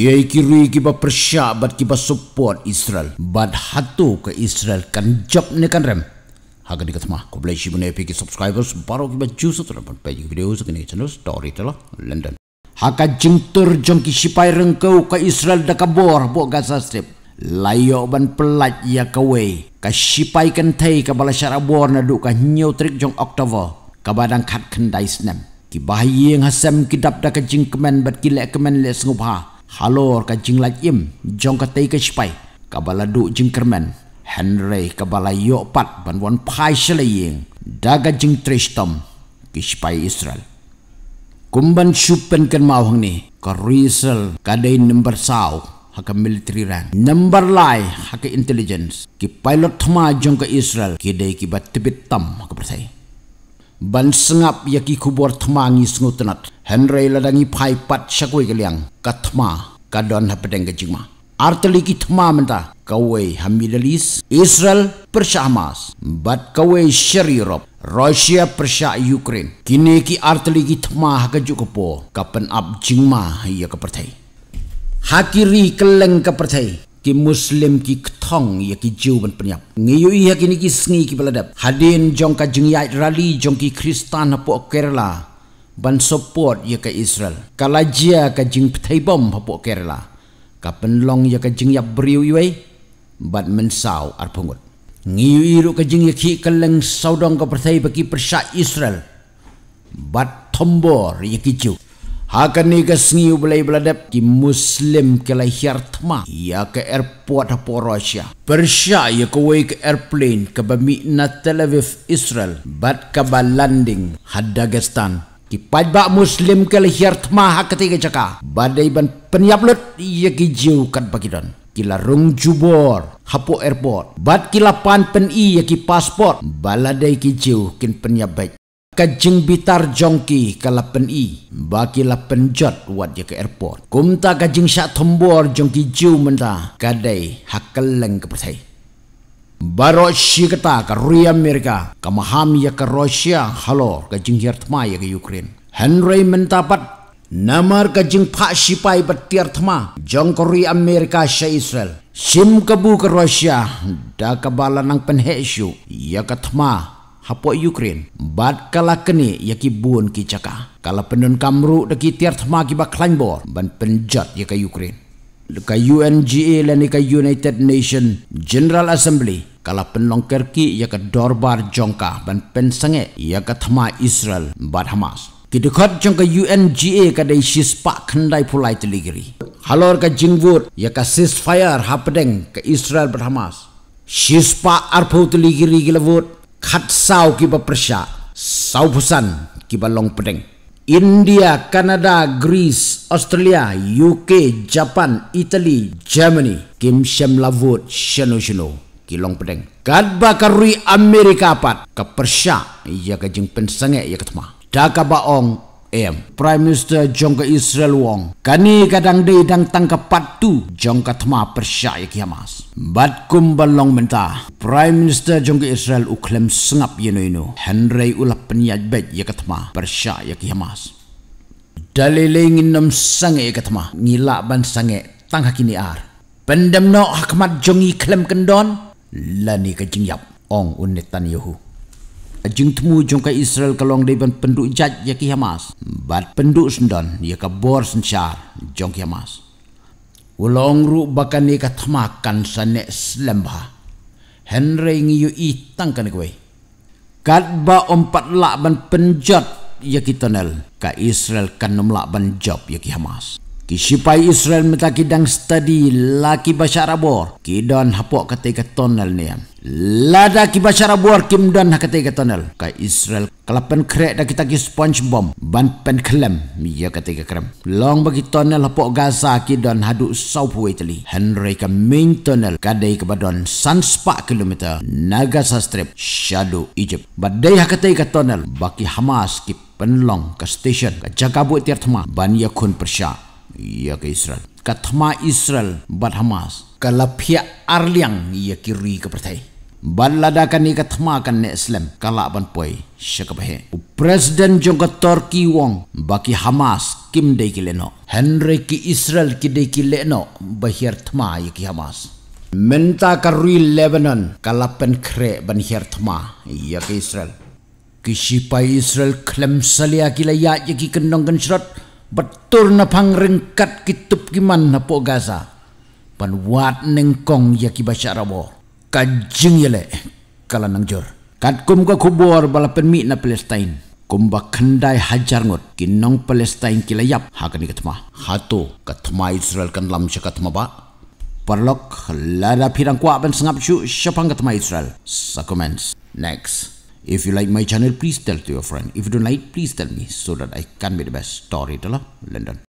Kiai kiri kiba persyak bat kiba support Israel. Bat hatu ke Israel kan job ni kan rem. Haga ni katma. Ku belai shibu nepi ki subscribers baru kiba jusat rapan page video sekini channel story telah London. Haka jengtur jengki sipai rengkau ke Israel da kabor buk Gaza Strip. Layok ban pelat ya kawai. Ka sipai kentai ke bala syarabor na duk ka nyau trik jeng Oktava. Ka badang kat kendai senam. Ki bahaya yang hasem kidap da ke jengkemen bat kilek kemen lek sengupah halor ka jing lai im jong ka tei ka spai ka bala du jing kerman henry ka bala yo pat ban wan pai shle ying daga jing tristam ki spai israel kumban shupen ken mawang ni ka risel ka dei number sau ha military rank nombor lai ha intelligence ki pilot thma jong ka israel ki dei ki bat tibit tam ha ka บันสงับยากิคุบอร์ทมางิสงุตนัดเฮนเรย์ละดังิไพปัดชักวยกเลียงกัทมากัดดอนฮับเดงกจิมาอาร์ตลิกิทมามันตากาวยฮัมมิดลิสอิสราเอลเปรชามาสบัดกาวยเชรีรอบรัสเซียเปรชายูเครนกินเอกิอาร์ตลิกิทมาฮักจุกปอกับเป็นอับจิมาเฮียกับประเทศฮักิรีเคลงกับประเทศกิมุสลิมกิ hong ia ki jiu ban penyap. Ngiyu ia kini ki sengi ki peladap. Hadin jong ka jeng yait rali jong ki kristan hapuk Kerala ban support ia ke Israel. Kalajia ka jeng petai bom hapuk Kerala. Ka penlong ia ka jeng yap beriu iwe ban mensau arpungut. Ngiyu iru ka jeng yaki keleng saudong ka pertai bagi persyak Israel. Bat tombor ia ki jiu. Hakan ni ke sengi ubelai beladap ki muslim ke lahir tema ia ke airport apa Russia. Persia ia ke wei ke airplane ke bami na Tel Aviv Israel bat ke ba landing Hadagestan. Ki pajbak muslim ke lahir tema hak ketiga caka. Badai ban penyablut ia ke jiu kan pakidon. Kila rung jubor hapo airport. Bat kila pan pen iya ki pasport. Baladai ki jiu kin penyabat kajeng bitar jongki ke lapen i baki lapen jot wat je airport kumta kajeng syak tombor jongki jiu menta kadai hakeleng ke persai baro si kata ke rui amerika ke maham ya ke rusia halo kajeng hiertma ya ke ukraine henry mentapat Namar kajing pak sipai bertiar tema Jongkori Amerika sya Israel Sim kebu ke Rusia Da kebalan ang penhek syu Ya ke tema hapo Ukraine. Bad kala kini ya ki buon ki caka. Kala penun kamru da ki tiar thma ki ba klangbor ban penjat ya Ukraine. Ka UNGA lani ka United Nation General Assembly kala penlong kerki ya dorbar jongka ban pensenge ya ka thma Israel bat Hamas. Kedekat jangka UNGA kada isi sepak kendai pulai teligiri. Halor ke jingwut, ya ke ceasefire hapedeng ke Israel berhamas. Shispa arpo teligiri gila wut, khat sau kiba persia sau busan kiba long pedeng India, Kanada, Greece, Australia, UK, Japan, Italy, Germany, Kim Shem Lavut, Shano Shano, Kilong Pedeng. Kad bakarui Amerika apat, ke Persia, ia ke jeng pensenge, ia ke Daka baong, M Prime Minister Jongka Israel Wong. Kani kadang dei dang tangka patu Jongka Thma Persyai Kiamas. Bat long menta. Prime Minister Jongka Israel uklem sengap yenu inu. Henry ulap penyaj bet ya ketma Persyai Kiamas. lingin nam sange ya ketma. ngilak ban sange tangka kini ar. Pendam no hakmat jongi klem kendon. Lani kejingyap. Ong unetan yuhu ajing temu jongka Israel kalong deban penduk jat ya ki Hamas bat penduk sendon ya ka bor senchar jong ki Hamas ulong ru bakan ni ka tamakan sanek slemba henre ngi yu itang kan kwe kat ba empat lak ban penjat ya ki tunnel ka Israel kan nom lak ban job ya ki Hamas ki Israel metaki dang study laki basyarabor kidan hapok katai ka tunnel ni yang. Lada kibasara buat kim dan hakati tunnel ka Israel kelapan krek dah kita kis sponge bomb ban pen kelam, ya kata ke long bagi tunnel hapok gasa kita dan hadu southway tali henry ke main tunnel kadei ke badon sanspa kilometer naga strip shadow egypt badai hakati ke tunnel bagi hamas kip penlong ke station ke jakabu tiartma ban yakun persia ya ke israel katma israel bat hamas kalau pihak arliang ia kiri kepercayaan baladakan ni katmakan ni Islam kalaban poi syakabahe Presiden jongka Turki wong baki Hamas kim dey kileno Henry ki Israel ki dey kileno bahir tma yaki Hamas Menta karui Lebanon kalapan kre banhir tma yaki Israel Kisipa Israel klem salia layak ya yaki kenong genshrot Betul na pang ringkat kitup kiman na po Gaza Panwat nengkong yaki basyarabor kajing yale kala nang jor kat kum ka kubur bala penmi na palestine kum ba kandai hajar ngot kinong palestine kilayap hakani katma hato katma israel kan lam syakat ba parlok lada pirang kuak ben sengap syu syapang katma israel sa comments next If you like my channel, please tell to your friend. If you don't like, please tell me so that I can be the best story teller. London.